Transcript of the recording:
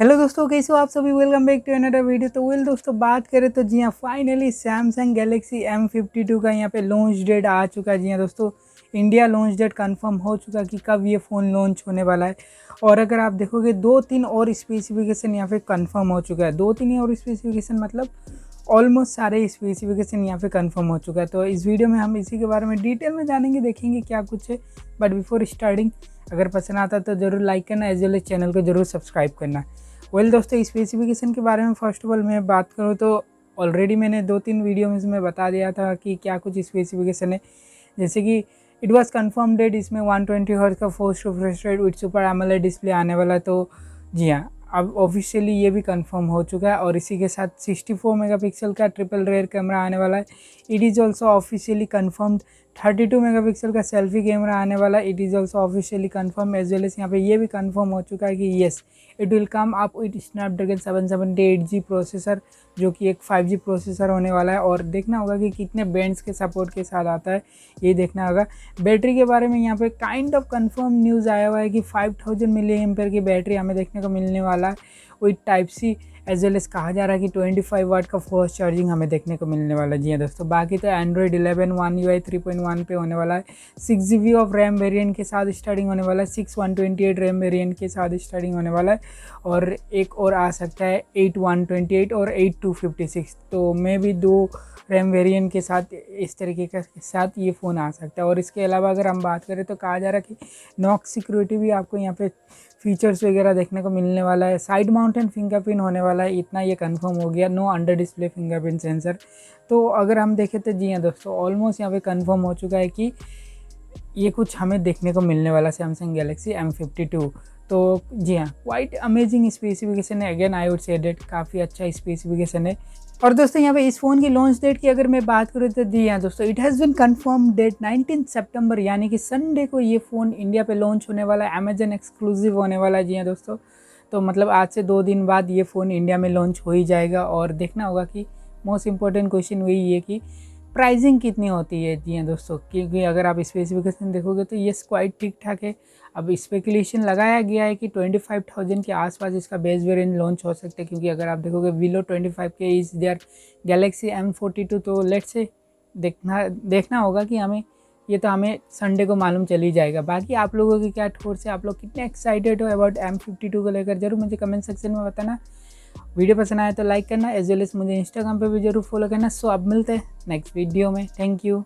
hello दोस्तों कैसे हो आप सभी welcome back to another video तो वेल दोस्तों बात करें तो जी हाँ finally Samsung Galaxy M fifty two का यहाँ पे लॉन्च डेट आ चुका है जी हाँ दोस्तों इंडिया लॉन्च डेट कंफर्म हो चुका है कि कब ये फ़ोन लॉन्च होने वाला है और अगर आप देखोगे दो तीन और स्पेसिफिकेशन यहाँ पे कन्फर्म हो चुका है दो तीन और स्पेसिफिकेशन मतलब ऑलमोस्ट सारे स्पेसिफिकेशन यहाँ पे कन्फर्म हो चुका है तो इस वीडियो में हम इसी के बारे में डिटेल में जानेंगे देखेंगे क्या कुछ है बट बिफोर स्टार्टिंग अगर पसंद आता तो जरूर लाइक करना एज वेल एज चैनल को जरूर सब्सक्राइब करना वेल well, दोस्तों स्पेसिफिकेशन के बारे में फर्स्ट ऑफ ऑल मैं बात करूँ तो ऑलरेडी मैंने दो तीन वीडियो में इसमें बता दिया था कि क्या कुछ स्पेसिफिकेशन है जैसे कि इट वाज कंफर्म डेट इसमें 120 ट्वेंटी हर्ट का फोर्स फ्रेस्ट्रेट विथ सुपर एमएलए डिस्प्ले आने वाला तो जी हाँ अब ऑफिशियली ये भी कंफर्म हो चुका है और इसी के साथ 64 मेगापिक्सल का ट्रिपल रेयर कैमरा आने वाला है it is also officially confirmed thirty two megapixel का सेल्फी कैमरा आने वाला it is also officially confirm as well as यहाँ पे ये भी कन्फर्म हो चुका है कि yes it will come up with Snapdragon seven seventy eight G processor जो कि एक फाइव जी प्रोसेसर होने वाला है और देखना होगा कि कितने बैंड्स के सपोर्ट के साथ आता है ये देखना होगा बैटरी के बारे में यहाँ पे काइंड ऑफ कन्फर्म न्यूज़ आया हुआ है कि फाइव थाउजेंड मिली एम्पेयर की बैटरी हमें देखने को मिलने वाला है with type C as well as कहा जा रहा है कि 25 वाट का फर्स्ट चार्जिंग हमें देखने को मिलने वाला है जी हाँ दोस्तों बाकी तो एंड्रॉयड 11 वन यू आई थ्री पे होने वाला है six G of RAM variant के साथ स्टार्टिंग होने वाला है six one twenty eight RAM variant के साथ स्टार्टिंग होने वाला है और एक और आ सकता है एट वन ट्वेंटी एट और एट टू फिफ्टी सिक्स तो मे भी दो रैम वेरिएंट के साथ इस तरीके के साथ ये फ़ोन आ सकता है और इसके अलावा अगर हम बात करें तो कहा जा रहा है कि नॉक सिक्योरिटी भी आपको यहाँ पे फीचर्स वगैरह देखने को मिलने वाला है साइड माउंटेन फिंगरप्रिंट होने वाला वाला है इतना ये कंफर्म हो गया no under display fingerprint sensor तो अगर हम देखें तो जी हाँ दोस्तों ऑलमोस्ट यहाँ पे कंफर्म हो चुका है कि ये कुछ हमें देखने को मिलने वाला सैमसंग गैलेक्सी एम तो जी हाँ क्वाइट अमेजिंग स्पेसिफिकेशन है again I would say that काफ़ी अच्छा स्पेसिफिकेशन है और दोस्तों यहाँ पे इस फ़ोन की लॉन्च डेट की अगर मैं बात करूँ तो दी हाँ दोस्तों it has been confirmed 19 सितंबर यानी कि संडे को ये फ़ोन इंडिया पे लॉन्च होने वाला है अमेजन एक्सक्लूसिव होने वाला है जी हाँ दोस्तों तो मतलब आज से दो दिन बाद ये फ़ोन इंडिया में लॉन्च हो ही जाएगा और देखना होगा कि मोस्ट इम्पॉर्टेंट क्वेश्चन वही है कि प्राइजिंग कितनी होती है जी हाँ दोस्तों क्योंकि अगर आप स्पेसिफिकेशन देखोगे तो ये क्वाइट ठीक ठाक है अब स्पेकुलेशन लगाया गया है कि 25,000 के आसपास इसका बेस वेरियंट लॉन्च हो सकता है क्योंकि अगर आप देखोगे विलो 25 के is there Galaxy M forty तो लेट से देखना देखना होगा कि हमें ये तो हमें संडे को मालूम चल ही जाएगा बाकी आप लोगों की क्या ठोर से आप लोग कितने एक्साइटेड हो अबाउट एम फिफ्टी टू को लेकर जरूर मुझे कमेंट सेक्शन में बताना वीडियो पसंद आया तो लाइक करना एज वेल एज मुझे इंस्टाग्राम पे भी जरूर फॉलो करना सो अब मिलते हैं नेक्स्ट वीडियो में थैंक यू